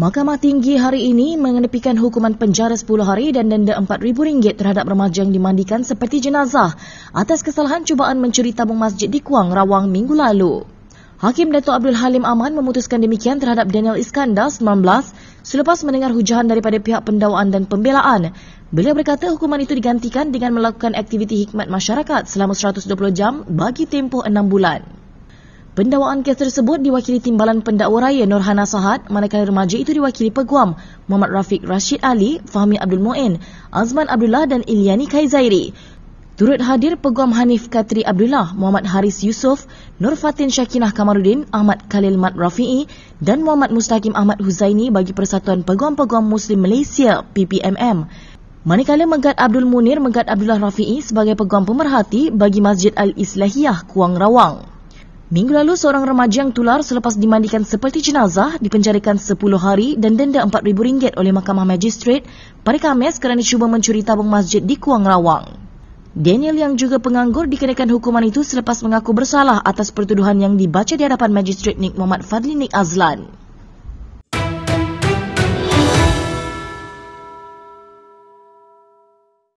Mahkamah Tinggi hari ini mengenepikan hukuman penjara 10 hari dan denda rm ringgit terhadap remaja yang dimandikan seperti jenazah atas kesalahan cubaan mencuri tabung masjid di Kuang, Rawang minggu lalu. Hakim Dato' Abdul Halim Aman memutuskan demikian terhadap Daniel Iskandar, 19, selepas mendengar hujahan daripada pihak pendawaan dan pembelaan. Beliau berkata hukuman itu digantikan dengan melakukan aktiviti hikmat masyarakat selama 120 jam bagi tempoh 6 bulan. Pendakwaan kes tersebut diwakili Timbalan Pendakwa Raya Nurhana Sahad, manakala remaja itu diwakili Peguam, Muhammad Rafiq Rashid Ali, Fahmi Abdul Muin, Azman Abdullah dan Ilyani Kaizairi. Turut hadir Peguam Hanif Katri Abdullah, Muhammad Haris Yusof, Nur Fatin Syakinah Kamarudin, Ahmad Khalil Mat Rafi'i dan Muhammad Mustaqim Ahmad Huzaini bagi Persatuan Peguam-Peguam Muslim Malaysia, PPMM. Manakala Megat Abdul Munir Megat Abdullah Rafi'i sebagai Peguam Pemerhati bagi Masjid Al-Islahiyah, Kuang Rawang. Minggu lalu, seorang remaja yang tular selepas dimandikan seperti jenazah dipenjarakan 10 hari dan denda rm ringgit oleh Mahkamah Magistrate pada Kamis kerana cuba mencuri tabung masjid di Kuang Rawang. Daniel yang juga penganggur dikenakan hukuman itu selepas mengaku bersalah atas pertuduhan yang dibaca di hadapan Magistrate Nik Muhammad Fadli Nik Azlan.